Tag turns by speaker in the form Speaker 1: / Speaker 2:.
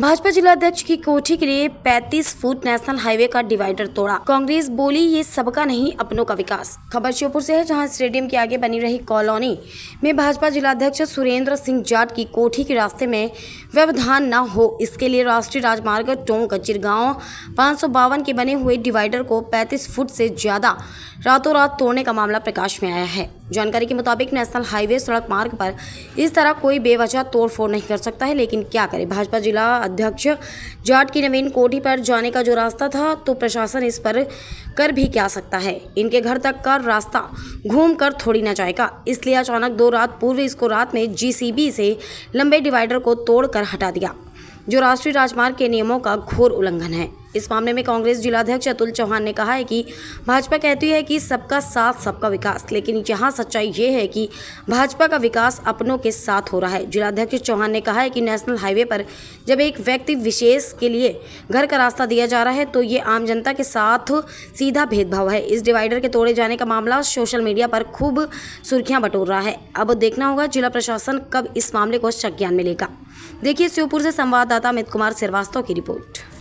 Speaker 1: भाजपा जिलाध्यक्ष की कोठी के लिए 35 फुट नेशनल हाईवे का डिवाइडर तोड़ा कांग्रेस बोली ये सबका नहीं अपनों का विकास खबर श्योपुर से है जहां स्टेडियम के आगे बनी रही कॉलोनी में भाजपा जिलाध्यक्ष सुरेंद्र सिंह जाट की कोठी के रास्ते में व्यवधान न हो इसके लिए राष्ट्रीय राजमार्ग टोंक चिरगांव पाँच के बने हुए डिवाइडर को पैंतीस फुट से ज्यादा रातों रात तोड़ने का मामला प्रकाश में आया है जानकारी के मुताबिक नेशनल हाईवे सड़क मार्ग पर इस तरह कोई बेवजह तोड़फोड़ नहीं कर सकता है लेकिन क्या करे भाजपा जिला अध्यक्ष जाट की नवीन कोठी पर जाने का जो रास्ता था तो प्रशासन इस पर कर भी क्या सकता है इनके घर तक का रास्ता घूम कर थोड़ी ना जाएगा इसलिए अचानक दो रात पूर्व इसको रात में जीसीबी से लंबे डिवाइडर को तोड़कर हटा दिया जो राष्ट्रीय राजमार्ग के नियमों का घोर उल्लंघन है इस मामले में कांग्रेस जिलाध्यक्ष अतुल चौहान ने कहा है कि भाजपा कहती है कि सबका साथ सबका विकास लेकिन यहाँ सच्चाई ये है कि भाजपा का विकास अपनों के साथ हो रहा है जिलाध्यक्ष चौहान ने कहा है कि नेशनल हाईवे पर जब एक व्यक्ति विशेष के लिए घर का रास्ता दिया जा रहा है तो ये आम जनता के साथ सीधा भेदभाव है इस डिवाइडर के तोड़े जाने का मामला सोशल मीडिया पर खूब सुर्खियां बटोर रहा है अब देखना होगा जिला प्रशासन कब इस मामले को संज्ञान में लेगा देखिए श्योपुर से संवाददाता अमित कुमार श्रीवास्तव की रिपोर्ट